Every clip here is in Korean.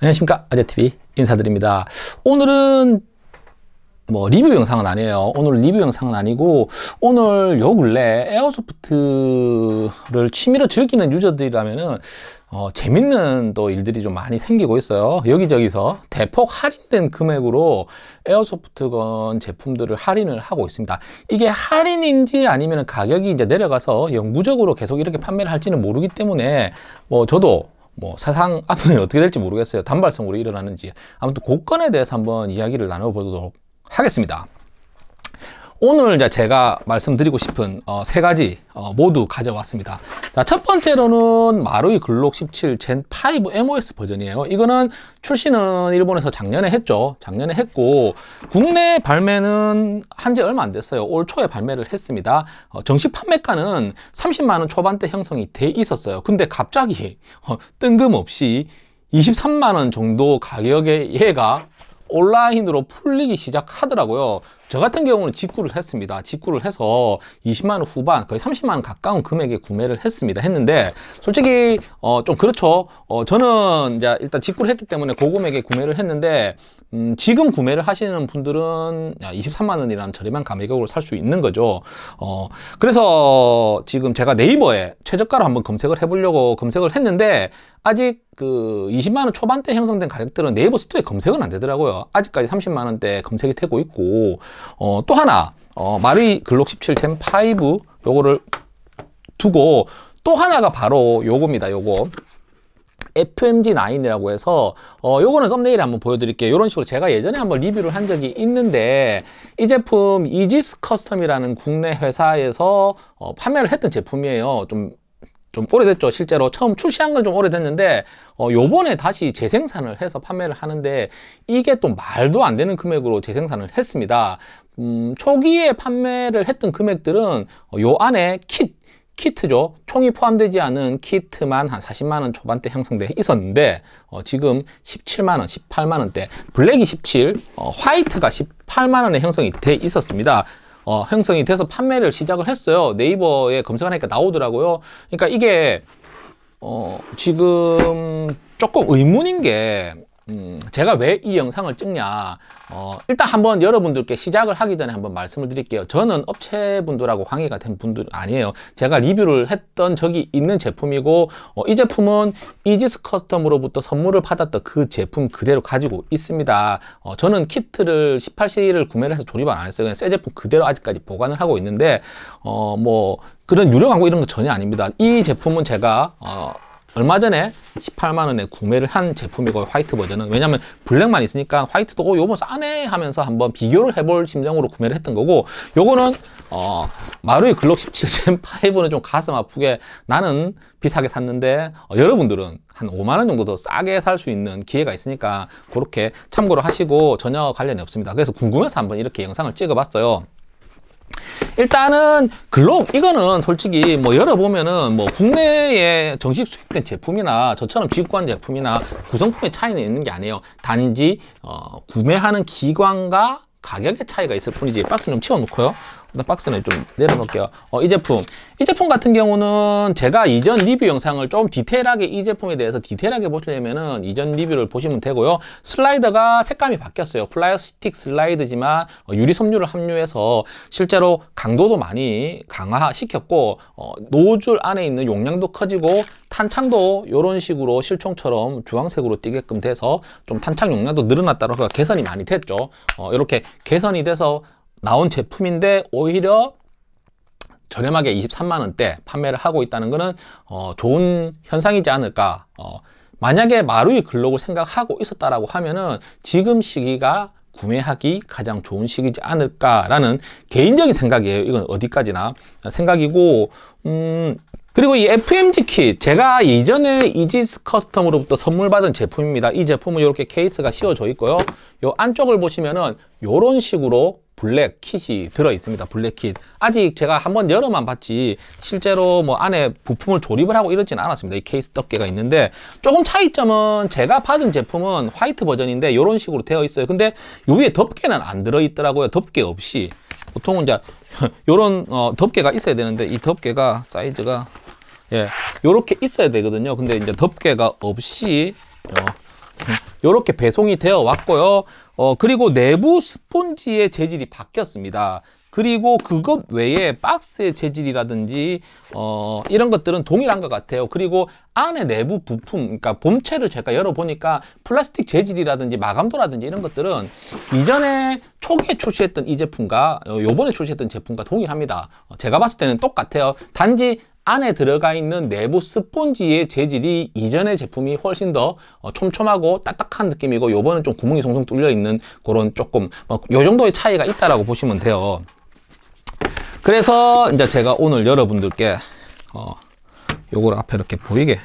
안녕하십니까 아재TV 인사드립니다 오늘은 뭐 리뷰 영상은 아니에요 오늘 리뷰 영상은 아니고 오늘 요 근래 에어소프트를 취미로 즐기는 유저들이라면은 어, 재밌는 또 일들이 좀 많이 생기고 있어요 여기저기서 대폭 할인된 금액으로 에어소프트건 제품들을 할인을 하고 있습니다 이게 할인인지 아니면 가격이 이제 내려가서 영구적으로 계속 이렇게 판매를 할지는 모르기 때문에 뭐 저도 뭐 사상 앞으로 어떻게 될지 모르겠어요. 단발성으로 일어나는지 아무튼 고건에 대해서 한번 이야기를 나눠보도록 하겠습니다. 오늘 제가 말씀드리고 싶은 어, 세 가지 어, 모두 가져왔습니다. 자, 첫 번째로는 마루이 글록 17 젠5 MOS 버전이에요. 이거는 출시는 일본에서 작년에 했죠. 작년에 했고 국내 발매는 한지 얼마 안 됐어요. 올 초에 발매를 했습니다. 어, 정식 판매가는 30만 원 초반대 형성이 돼 있었어요. 근데 갑자기 어, 뜬금없이 23만 원 정도 가격의 얘가 온라인으로 풀리기 시작하더라고요. 저 같은 경우는 직구를 했습니다. 직구를 해서 20만 원 후반 거의 30만 원 가까운 금액에 구매를 했습니다. 했는데 솔직히 어, 좀 그렇죠. 어, 저는 이제 일단 직구를 했기 때문에 고금액에 구매를 했는데 음, 지금 구매를 하시는 분들은 23만 원이라는 저렴한 가격으로 살 수 있는 거죠. 어, 그래서 지금 제가 네이버에 최저가로 한번 검색을 해보려고 검색을 했는데 아직 그 20만 원 초반대 형성된 가격들은 네이버 스토어에 검색은 안 되더라고요. 아직까지 30만 원대 검색이 되고 있고 어, 또 하나 어, 마리 글록 17젠5 요거를 두고 또 하나가 바로 요겁니다. 요거 f m g 9이라고 해서 어, 요거는 썸네일에 한번 보여드릴게요. 이런 식으로 제가 예전에 한번 리뷰를 한 적이 있는데 이 제품 이지스 커스텀이라는 국내 회사에서 어, 판매를 했던 제품이에요. 좀 좀 오래됐죠 실제로 처음 출시한 건 좀 오래됐는데 어, 요번에 다시 재생산을 해서 판매를 하는데 이게 또 말도 안 되는 금액으로 재생산을 했습니다 음, 초기에 판매를 했던 금액들은 어, 요 안에 킷 키트죠. 총이 포함되지 않은 키트만 한 40만 원 초반대 형성돼 있었는데 어, 지금 17만 원, 18만 원대 블랙이 17, 어, 화이트가 18만 원에 형성이 돼 있었습니다. 어, 형성이 돼서 판매를 시작을 했어요. 네이버에 검색하니까 나오더라고요. 그러니까 이게 어, 지금 조금 의문인 게 음, 제가 왜 이 영상을 찍냐 어, 일단 한번 여러분들께 시작을 하기 전에 한번 말씀을 드릴게요 저는 업체분들하고 항의가 된 분들 아니에요 제가 리뷰를 했던 적이 있는 제품이고 어, 이 제품은 이지스 커스텀으로부터 선물을 받았던 그 제품 그대로 가지고 있습니다 어, 저는 키트를 18C를 구매를 해서 조립을 안 했어요 그냥 새 제품 그대로 아직까지 보관을 하고 있는데 어, 뭐 그런 유료 광고 이런 거 전혀 아닙니다 이 제품은 제가 어, 얼마 전에 18만 원에 구매를 한 제품이고 화이트 버전은 왜냐면 블랙만 있으니까 화이트도 어 요거 싸네 하면서 한번 비교를 해볼 심정으로 구매를 했던 거고 요거는 어 마루이 글록 17젠 5는 좀 가슴 아프게 나는 비싸게 샀는데 어, 여러분들은 한 5만 원 정도 더 싸게 살 수 있는 기회가 있으니까 그렇게 참고를 하시고 전혀 관련이 없습니다. 그래서 궁금해서 한번 이렇게 영상을 찍어봤어요. 일단은 글록 이거는 솔직히 뭐 열어보면은 뭐 국내에 정식 수입된 제품이나 저처럼 직구한 제품이나 구성품의 차이는 있는 게 아니에요. 단지 어, 구매하는 기관과 가격의 차이가 있을 뿐이지 박스 좀 치워놓고요. 일단 박스는 좀 내려놓을게요 어, 이 제품 이 제품 같은 경우는 제가 이전 리뷰 영상을 좀 디테일하게 이 제품에 대해서 디테일하게 보시려면은 이전 리뷰를 보시면 되고요 슬라이더가 색감이 바뀌었어요 플라스틱 이어 슬라이드지만 어, 유리 섬유를 함유해서 실제로 강도도 많이 강화시켰고 어, 노즐 안에 있는 용량도 커지고 탄창도 이런 식으로 실총처럼 주황색으로 띄게끔 돼서 좀 탄창 용량도 늘어났다고 해서 개선이 많이 됐죠 어, 이렇게 개선이 돼서 나온 제품인데 오히려 저렴하게 23만 원대 판매를 하고 있다는 것은 어, 좋은 현상이지 않을까 어, 만약에 마루이 글록을 생각하고 있었다라고 하면은 지금 시기가 구매하기 가장 좋은 시기지 않을까라는 개인적인 생각이에요. 이건 어디까지나 생각이고 음 그리고 이 FMG 킷 제가 예전에 이지스 커스텀으로부터 선물 받은 제품입니다. 이 제품은 이렇게 케이스가 씌워져 있고요. 요 안쪽을 보시면은 요런 식으로 블랙 킷이 들어있습니다. 블랙 킷. 아직 제가 한번 열어만 봤지 실제로 뭐 안에 부품을 조립을 하고 이러진 않았습니다. 이 케이스 덮개가 있는데 조금 차이점은 제가 받은 제품은 화이트 버전인데 이런 식으로 되어 있어요. 근데 요 위에 덮개는 안 들어있더라고요. 덮개 없이. 보통은 이제 요런 어, 덮개가 있어야 되는데 이 덮개가 사이즈가 예 요렇게 있어야 되거든요. 근데 이제 덮개가 없이 어, 이렇게 배송이 되어 왔고요. 어, 그리고 내부 스폰지의 재질이 바뀌었습니다. 그리고 그것 외에 박스의 재질이라든지 어, 이런 것들은 동일한 것 같아요. 그리고 안에 내부 부품, 그러니까 봄체를 제가 열어보니까 플라스틱 재질이라든지 마감도라든지 이런 것들은 이전에 초기에 출시했던 이 제품과 어, 요번에 출시했던 제품과 동일합니다. 어, 제가 봤을 때는 똑같아요. 단지 안에 들어가 있는 내부 스폰지의 재질이 이전의 제품이 훨씬 더 어, 촘촘하고 딱딱한 느낌이고 요번은 좀 구멍이 송송 뚫려 있는 그런 조금 뭐, 요 정도의 차이가 있다라고 보시면 돼요. 그래서 이제 제가 오늘 여러분들께 어 요걸 앞에 이렇게 보이게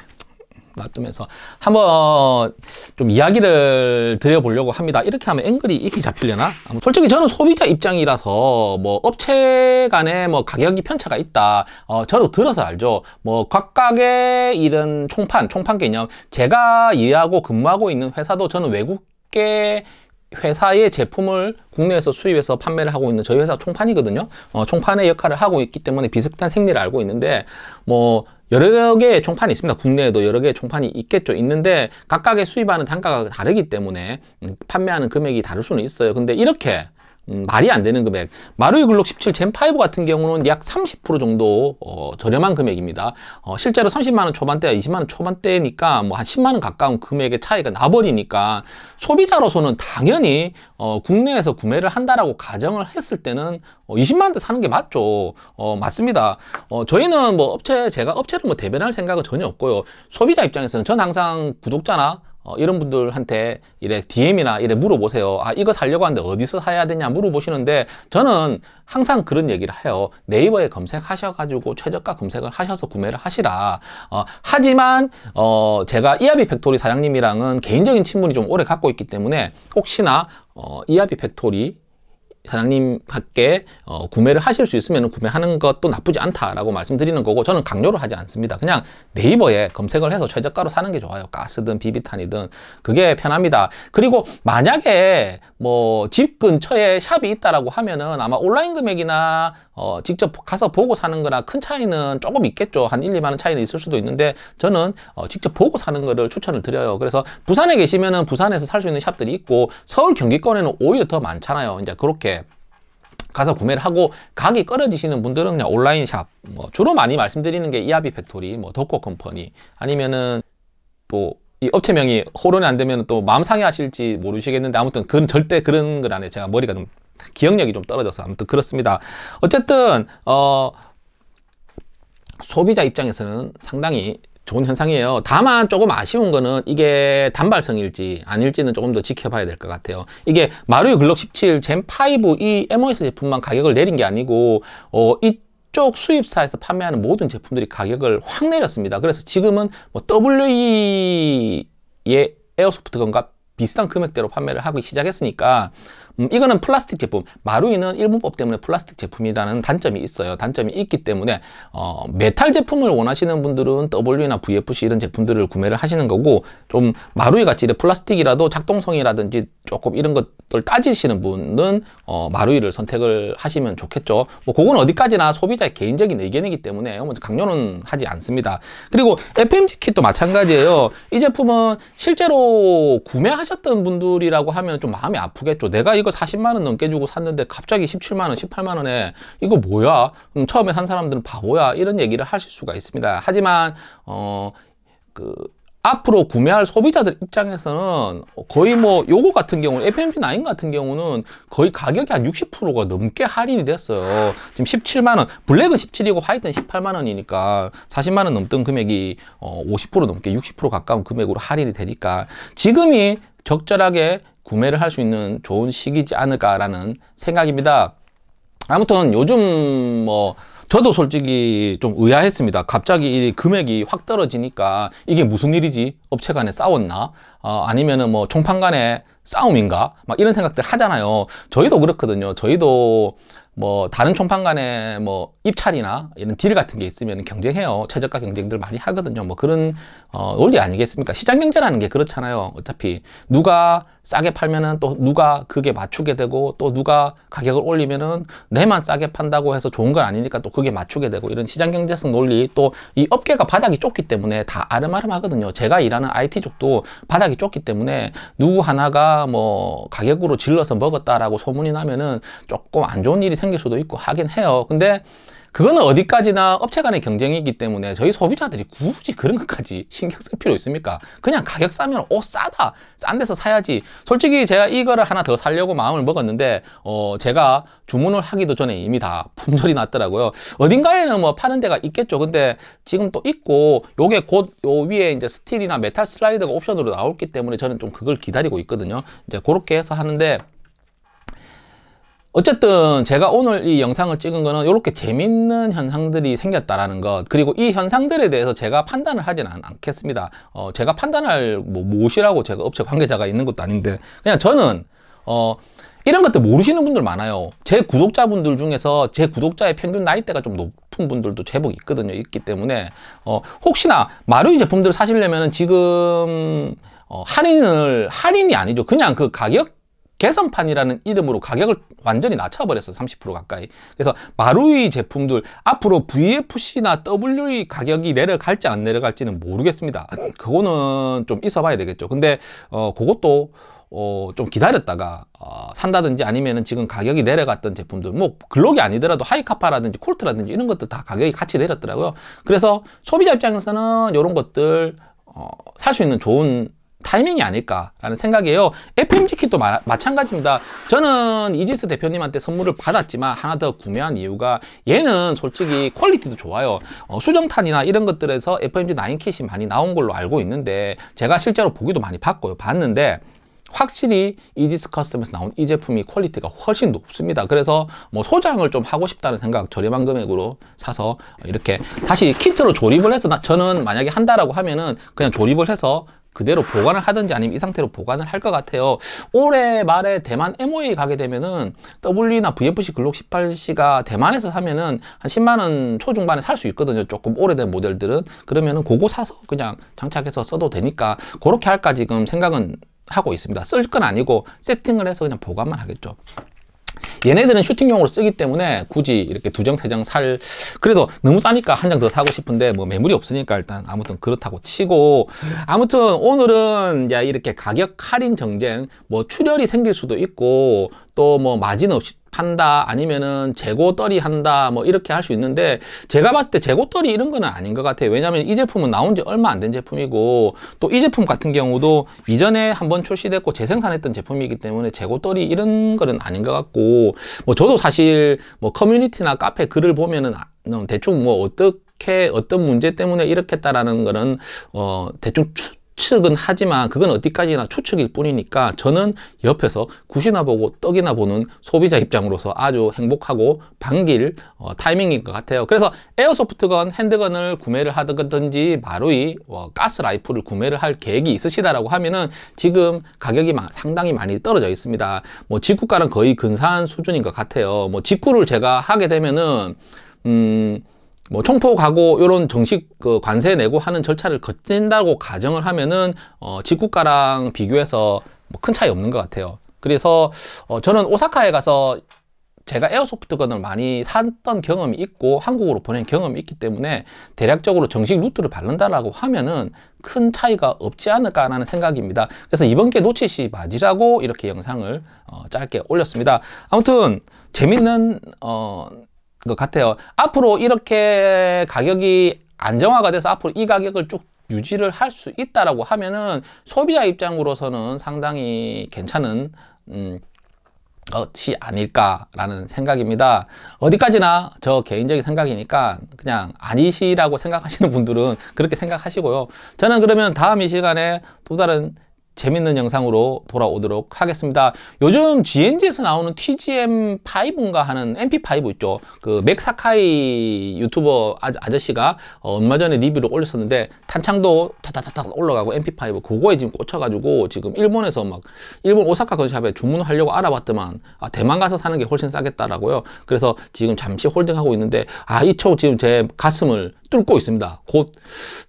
놔두면서 한번 좀 이야기를 드려보려고 합니다. 이렇게 하면 앵글이 이렇게 잡히려나? 아, 뭐 솔직히 저는 소비자 입장이라서 뭐 업체 간에 뭐 가격이 편차가 있다. 어, 저도 들어서 알죠. 뭐 각각의 이런 총판, 총판 개념. 제가 이해하고 근무하고 있는 회사도 저는 외국계 회사의 제품을 국내에서 수입해서 판매를 하고 있는 저희 회사 총판이거든요. 어, 총판의 역할을 하고 있기 때문에 비슷한 생리를 알고 있는데 뭐 여러 개의 총판이 있습니다. 국내에도 여러 개의 총판이 있겠죠. 있는데 각각의 수입하는 단가가 다르기 때문에 음, 판매하는 금액이 다를 수는 있어요. 근데 이렇게 음, 말이 안 되는 금액 마루이 글록 17 젠5 같은 경우는 약 30% 정도 어, 저렴한 금액입니다 어, 실제로 30만원 초반대와 20만원 초반대니까 뭐 한 10만원 가까운 금액의 차이가 나버리니까 소비자로서는 당연히 어, 국내에서 구매를 한다라고 가정을 했을 때는 어, 20만원대 사는 게 맞죠 어, 맞습니다 어, 저희는 뭐 업체 제가 업체를 뭐 대변할 생각은 전혀 없고요 소비자 입장에서는 전 항상 구독자나 어, 이런 분들한테 이래 DM이나 이래 물어보세요. 아, 이거 살려고 하는데 어디서 사야 되냐 물어보시는데 저는 항상 그런 얘기를 해요. 네이버에 검색하셔가지고 최저가 검색을 하셔서 구매를 하시라. 어, 하지만 어, 제가 이하비 팩토리 사장님이랑은 개인적인 친분이 좀 오래 갖고 있기 때문에 혹시나 어, 이하비 팩토리 사장님 밖에 어, 구매를 하실 수 있으면 구매하는 것도 나쁘지 않다라고 말씀드리는 거고 저는 강요를 하지 않습니다. 그냥 네이버에 검색을 해서 최저가로 사는 게 좋아요. 가스든 비비탄이든 그게 편합니다. 그리고 만약에 뭐 집 근처에 샵이 있다라고 하면은 아마 온라인 금액이나 어, 직접 가서 보고 사는 거나 큰 차이는 조금 있겠죠. 한 1, 2만 원 차이는 있을 수도 있는데 저는 어, 직접 보고 사는 거를 추천을 드려요. 그래서 부산에 계시면은 부산에서 살 수 있는 샵들이 있고 서울 경기권에는 오히려 더 많잖아요. 이제 그렇게 가서 구매를 하고 가격이 끌어지시는 분들은 그냥 온라인 샵뭐 주로 많이 말씀드리는 게 이아비 팩토리 뭐덕코 컴퍼니 아니면은 또이 뭐 업체명이 호론이 안 되면 또 마음 상해 하실지 모르시겠는데 아무튼 그건 절대 그런 건안에요 제가 머리가 좀 기억력이 좀 떨어져서 아무튼 그렇습니다. 어쨌든 어 소비자 입장에서는 상당히 좋은 현상이에요. 다만 조금 아쉬운 거는 이게 단발성일지 아닐지는 조금 더 지켜봐야 될 것 같아요. 이게 마루이 글록 17 젠5 이 MOS 제품만 가격을 내린 게 아니고 어, 이쪽 수입사에서 판매하는 모든 제품들이 가격을 확 내렸습니다. 그래서 지금은 뭐 WE의 에어소프트 건과 비슷한 금액대로 판매를 하기 시작했으니까 음, 이거는 플라스틱 제품 마루이는 일본법 때문에 플라스틱 제품이라는 단점이 있어요 단점이 있기 때문에 어, 메탈 제품을 원하시는 분들은 W나 VFC 이런 제품들을 구매를 하시는 거고 좀 마루이 같이 플라스틱이라도 작동성이라든지 조금 이런 것들 따지시는 분은 어, 마루이를 선택을 하시면 좋겠죠 뭐 그건 어디까지나 소비자의 개인적인 의견이기 때문에 먼저 뭐 강요는 하지 않습니다 그리고 FMG 킷도 마찬가지예요 이 제품은 실제로 구매하셨던 분들이라고 하면 좀 마음이 아프겠죠 내가 이거 거 40만 원 넘게 주고 샀는데 갑자기 17만 원, 18만 원에 이거 뭐야? 음, 처음에 산 사람들은 바보야 이런 얘기를 하실 수가 있습니다. 하지만 어그 앞으로 구매할 소비자들 입장에서는 거의 뭐 요거 같은 경우는 FMP9 같은 경우는 거의 가격이 한 60%가 넘게 할인이 됐어요. 지금 17만 원, 블랙은 17이고 화이트는 18만 원이니까 40만 원 넘던 금액이 어50% 넘게 60% 가까운 금액으로 할인이 되니까 지금이 적절하게 구매를 할 수 있는 좋은 시기지 않을까라는 생각입니다. 아무튼 요즘 뭐 저도 솔직히 좀 의아했습니다. 갑자기 금액이 확 떨어지니까 이게 무슨 일이지? 업체 간에 싸웠나? 어, 아니면은 뭐 총판 간에 싸움인가? 막 이런 생각들 하잖아요. 저희도 그렇거든요. 저희도 뭐 다른 총판 간에 뭐 입찰이나 이런 딜 같은 게 있으면 경쟁해요. 최저가 경쟁들 많이 하거든요. 뭐 그런 어, 원리 아니겠습니까? 시장 경제라는 게 그렇잖아요. 어차피 누가 싸게 팔면은 또 누가 그게 맞추게 되고 또 누가 가격을 올리면은 내만 싸게 판다고 해서 좋은 건 아니니까 또 그게 맞추게 되고 이런 시장 경제성 논리 또 이 업계가 바닥이 좁기 때문에 다 아름아름 하거든요. 제가 일하는 IT 쪽도 바닥이 좁기 때문에 누구 하나가 뭐 가격으로 질러서 먹었다라고 소문이 나면은 조금 안 좋은 일이 생길 수도 있고 하긴 해요. 근데 그거는 어디까지나 업체 간의 경쟁이기 때문에 저희 소비자들이 굳이 그런 것까지 신경 쓸 필요 있습니까? 그냥 가격 싸면 오 싸다 싼 데서 사야지 솔직히 제가 이거를 하나 더 살려고 마음을 먹었는데 어 제가 주문을 하기도 전에 이미 다 품절이 났더라고요 어딘가에는 뭐 파는 데가 있겠죠 근데 지금 또 있고 요게 곧 요 위에 이제 스틸이나 메탈 슬라이드가 옵션으로 나왔기 때문에 저는 좀 그걸 기다리고 있거든요 이제 그렇게 해서 하는데 어쨌든 제가 오늘 이 영상을 찍은 거는 이렇게 재밌는 현상들이 생겼다라는 것 그리고 이 현상들에 대해서 제가 판단을 하지는 않겠습니다 어, 제가 판단할 뭐 무엇이라고 제가 업체 관계자가 있는 것도 아닌데 그냥 저는 어, 이런 것들 모르시는 분들 많아요 제 구독자분들 중에서 제 구독자의 평균 나이대가 좀 높은 분들도 제법 있거든요 있기 때문에 어, 혹시나 마루이 제품들을 사시려면 지금 어, 할인을 할인이 아니죠 그냥 그 가격 개선판이라는 이름으로 가격을 완전히 낮춰버렸어 30% 가까이 그래서 마루이 제품들 앞으로 VFC나 WE 가격이 내려갈지 안 내려갈지는 모르겠습니다 그거는 좀 있어 봐야 되겠죠 근데 어 그것도 어, 좀 기다렸다가 어, 산다든지 아니면은 지금 가격이 내려갔던 제품들 뭐 글록이 아니더라도 하이카파라든지 콜트라든지 이런 것들 다 가격이 같이 내렸더라고요 그래서 소비자 입장에서는 이런 것들 어, 살 수 있는 좋은 타이밍이 아닐까라는 생각이에요 FMG 킷도 마, 마찬가지입니다 저는 이지스 대표님한테 선물을 받았지만 하나 더 구매한 이유가 얘는 솔직히 퀄리티도 좋아요 어, 수정탄이나 이런 것들에서 FMG 9 킷이 많이 나온 걸로 알고 있는데 제가 실제로 보기도 많이 봤고요 봤는데 확실히 이지스 커스텀에서 나온 이 제품이 퀄리티가 훨씬 높습니다 그래서 뭐 소장을 좀 하고 싶다는 생각 저렴한 금액으로 사서 이렇게 다시 키트로 조립을 해서 나, 저는 만약에 한다라고 하면은 그냥 조립을 해서 그대로 보관을 하든지 아니면 이 상태로 보관을 할 것 같아요. 올해 말에 대만 MOA e 가게 되면은 W나 VFC 글록 18C가 대만에서 사면은 한 10만원 초중반에 살 수 있거든요. 조금 오래된 모델들은. 그러면은 그거 사서 그냥 장착해서 써도 되니까 그렇게 할까 지금 생각은 하고 있습니다. 쓸 건 아니고 세팅을 해서 그냥 보관만 하겠죠. 얘네들은 슈팅용으로 쓰기 때문에 굳이 이렇게 두 장, 세 장 살 그래도 너무 싸니까 한 장 더 사고 싶은데 뭐 매물이 없으니까 일단 아무튼 그렇다고 치고 아무튼 오늘은 이제 이렇게 가격 할인 정쟁 뭐 출혈이 생길 수도 있고 또 뭐 마진 없이 한다 아니면은 재고떨이 한다 뭐 이렇게 할 수 있는데 제가 봤을 때 재고떨이 이런 거는 아닌 것 같아요 왜냐하면 이 제품은 나온 지 얼마 안 된 제품이고 또 이 제품 같은 경우도 이전에 한번 출시됐고 재생산했던 제품이기 때문에 재고떨이 이런 거는 아닌 것 같고 뭐 저도 사실 뭐 커뮤니티나 카페 글을 보면은 아, 음, 대충 뭐 어떻게 어떤 문제 때문에 이렇게 했다라는 거는 어 대충 추, 추측은 하지만 그건 어디까지나 추측일 뿐이니까 저는 옆에서 굿이나 보고 떡이나 보는 소비자 입장으로서 아주 행복하고 반길 어, 타이밍인 것 같아요. 그래서 에어소프트건, 핸드건을 구매를 하든지 마루이 어, 가스 라이프를 구매를 할 계획이 있으시다라고 하면은 지금 가격이 상당히 많이 떨어져 있습니다. 뭐직구가는 거의 근사한 수준인 것 같아요. 뭐 직구를 제가 하게 되면은 음. 뭐 총포 가고 이런 정식 그 관세 내고 하는 절차를 거친다고 가정을 하면은 어직구가랑 비교해서 뭐큰 차이 없는 것 같아요. 그래서 어 저는 오사카에 가서 제가 에어소프트건을 많이 샀던 경험이 있고 한국으로 보낸 경험이 있기 때문에 대략적으로 정식 루트를 바른다라고 하면은 큰 차이가 없지 않을까라는 생각입니다. 그래서 이번 게 놓치시 마지라고 이렇게 영상을 어, 짧게 올렸습니다. 아무튼 재밌는 어, 것 같아요. 앞으로 이렇게 가격이 안정화가 돼서 앞으로 이 가격을 쭉 유지를 할 수 있다라고 하면은 소비자 입장으로서는 상당히 괜찮은 음, 것이 아닐까라는 생각입니다. 어디까지나 저 개인적인 생각이니까 그냥 아니시라고 생각하시는 분들은 그렇게 생각하시고요. 저는 그러면 다음 이 시간에 또 다른 재밌는 영상으로 돌아오도록 하겠습니다. 요즘 GNG에서 나오는 TGM5인가 하는 MP5 있죠. 그 맥사카이 유튜버 아저씨가 어, 얼마 전에 리뷰를 올렸었는데 탄창도 타타타타 올라가고 MP5 그거에 지금 꽂혀가지고 지금 일본에서 막 일본 오사카 건샵에 주문하려고 알아봤더만 아, 대만 가서 사는 게 훨씬 싸겠다라고요. 그래서 지금 잠시 홀딩하고 있는데 아이초 지금 제 가슴을 뚫고 있습니다. 곧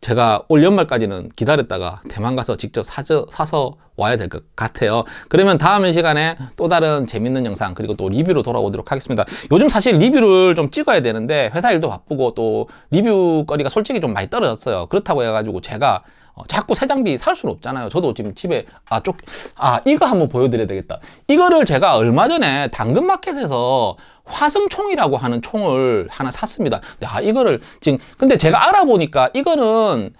제가 올 연말까지는 기다렸다가 대만 가서 직접 사서 따라서 와야 될 것 같아요. 그러면 다음 시간에 또 다른 재밌는 영상 그리고 또 리뷰로 돌아오도록 하겠습니다. 요즘 사실 리뷰를 좀 찍어야 되는데 회사 일도 바쁘고 또 리뷰 거리가 솔직히 좀 많이 떨어졌어요. 그렇다고 해가지고 제가 어, 자꾸 새 장비 살 수는 없잖아요. 저도 지금 집에 아, 쪽, 아 이거 한번 보여드려야 되겠다. 이거를 제가 얼마 전에 당근마켓에서 화승총이라고 하는 총을 하나 샀습니다. 아 이거를 지금 근데 제가 알아보니까 이거는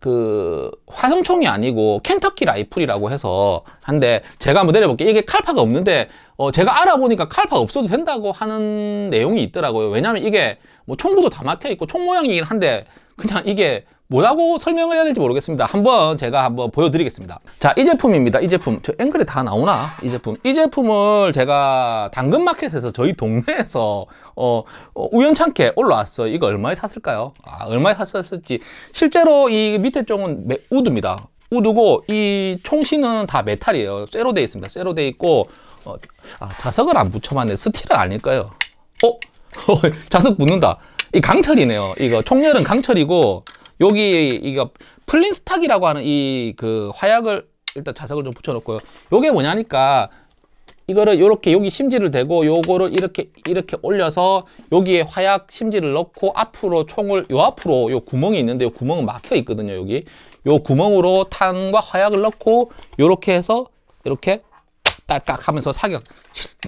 그 화성총이 아니고 켄터키 라이플이라고 해서 한데 제가 한번 내려볼게요 이게 칼파가 없는데 어 제가 알아보니까 칼파 없어도 된다고 하는 내용이 있더라고요 왜냐면 이게 뭐 총구도 다 막혀 있고 총 모양이긴 한데 그냥 이게 뭐라고 설명을 해야 될지 모르겠습니다. 한번 제가 한번 보여드리겠습니다. 자, 이 제품입니다. 이 제품. 저 앵글에 다 나오나? 이 제품. 이 제품을 제가 당근마켓에서 저희 동네에서 어, 어, 우연찮게 올라왔어요. 이거 얼마에 샀을까요? 아, 얼마에 샀을지. 실제로 이 밑에 쪽은 우드입니다. 우드고 이 총신은 다 메탈이에요. 쇠로 돼 있습니다. 쇠로 돼 있고 어, 아, 자석을 안 붙여봤네. 스틸은 아닐까요? 어? 자석 어, 붙는다. 이 강철이네요. 이거 총열은 강철이고 여기 이거 플린스탁이라고 하는 이 그 화약을 일단 자석을 좀 붙여놓고요. 요게 뭐냐니까 이거를 이렇게 여기 심지를 대고 요거를 이렇게 이렇게 올려서 여기에 화약 심지를 넣고 앞으로 총을 요 앞으로 요 구멍이 있는데 요 구멍은 막혀 있거든요 여기 요 구멍으로 탄과 화약을 넣고 요렇게 해서 이렇게 딱딱 하면서 사격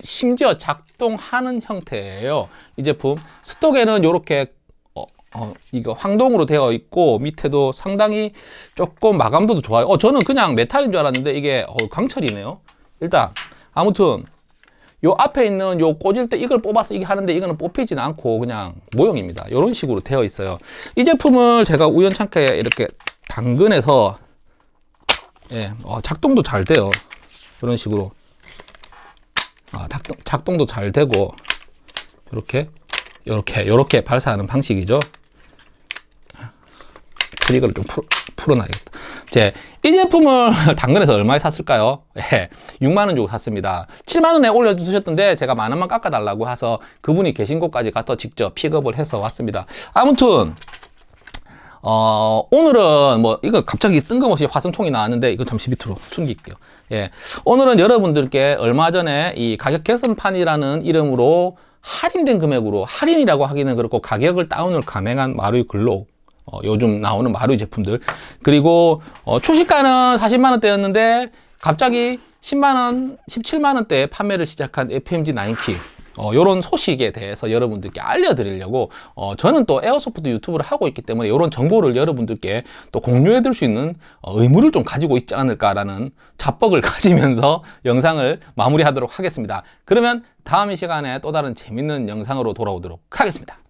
심지어 작동하는 형태예요 이 제품 스톡에는 요렇게 어, 이거 황동으로 되어 있고 밑에도 상당히 조금 마감도도 좋아요 어, 저는 그냥 메탈인 줄 알았는데 이게 어, 강철이네요 일단 아무튼 요 앞에 있는 요 꽂을 때 이걸 뽑아서 이게 하는데 이거는 뽑히진 않고 그냥 모형입니다 이런 식으로 되어 있어요 이 제품을 제가 우연찮게 이렇게 당근에서 예, 어, 작동도 잘 돼요 이런 식으로 아, 작동, 작동도 잘 되고 이렇게 이렇게 이렇게 발사하는 방식이죠 트리거를 좀 풀, 풀어놔야겠다. 이 제, 이 제품을 당근에서 얼마에 샀을까요? 예, 6만원 주고 샀습니다. 7만원에 올려주셨던데 제가 만원만 깎아달라고 해서 그분이 계신 곳까지 가서 직접 픽업을 해서 왔습니다. 아무튼 어, 오늘은 뭐 이거 갑자기 뜬금없이 화성총이 나왔는데 이거 잠시 밑으로 숨길게요. 예. 오늘은 여러분들께 얼마 전에 이 가격 개선판이라는 이름으로 할인된 금액으로 할인이라고 하기는 그렇고 가격을 다운을 감행한 마루이 글로 어, 요즘 나오는 마루이 제품들 그리고 어, 출시가는 40만원대였는데 갑자기 10만원, 17만원대에 판매를 시작한 FMG 9키 어, 요런 소식에 대해서 여러분들께 알려드리려고 어, 저는 또 에어소프트 유튜브를 하고 있기 때문에 요런 정보를 여러분들께 또 공유해 드릴 수 있는 어, 의무를 좀 가지고 있지 않을까라는 자뻑을 가지면서 영상을 마무리하도록 하겠습니다. 그러면 다음 이 시간에 또 다른 재밌는 영상으로 돌아오도록 하겠습니다.